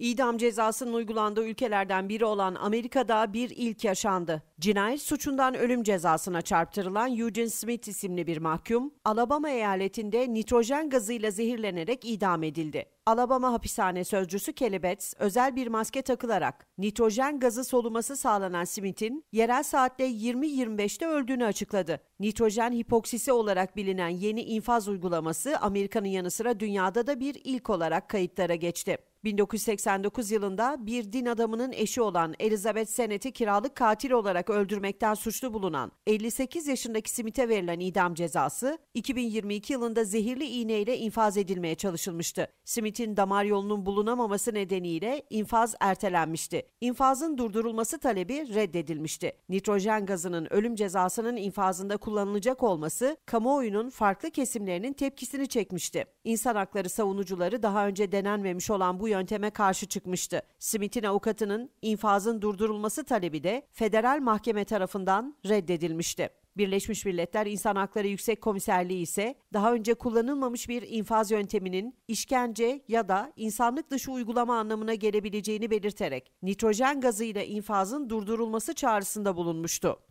İdam cezasının uygulandığı ülkelerden biri olan Amerika'da bir ilk yaşandı. Cinayet suçundan ölüm cezasına çarptırılan Eugene Smith isimli bir mahkum, Alabama eyaletinde nitrojen gazıyla zehirlenerek idam edildi. Alabama hapishane sözcüsü Kelly Betts, özel bir maske takılarak nitrojen gazı soluması sağlanan Smith'in yerel saatte 20.25'te öldüğünü açıkladı. Nitrojen hipoksisi olarak bilinen yeni infaz uygulaması Amerika'nın yanı sıra dünyada da bir ilk olarak kayıtlara geçti. 1989 yılında bir din adamının eşi olan Elizabeth Senet'i kiralık katil olarak öldürmekten suçlu bulunan 58 yaşındaki Smith'e verilen idam cezası 2022 yılında zehirli iğneyle infaz edilmeye çalışılmıştı. Smith Simit'in damar yolunun bulunamaması nedeniyle infaz ertelenmişti. İnfazın durdurulması talebi reddedilmişti. Nitrojen gazının ölüm cezasının infazında kullanılacak olması kamuoyunun farklı kesimlerinin tepkisini çekmişti. İnsan hakları savunucuları daha önce denenmemiş olan bu yönteme karşı çıkmıştı. Smith'in avukatının infazın durdurulması talebi de federal mahkeme tarafından reddedilmişti. Birleşmiş Milletler İnsan Hakları Yüksek Komiserliği ise daha önce kullanılmamış bir infaz yönteminin işkence ya da insanlık dışı uygulama anlamına gelebileceğini belirterek nitrojen gazıyla infazın durdurulması çağrısında bulunmuştu.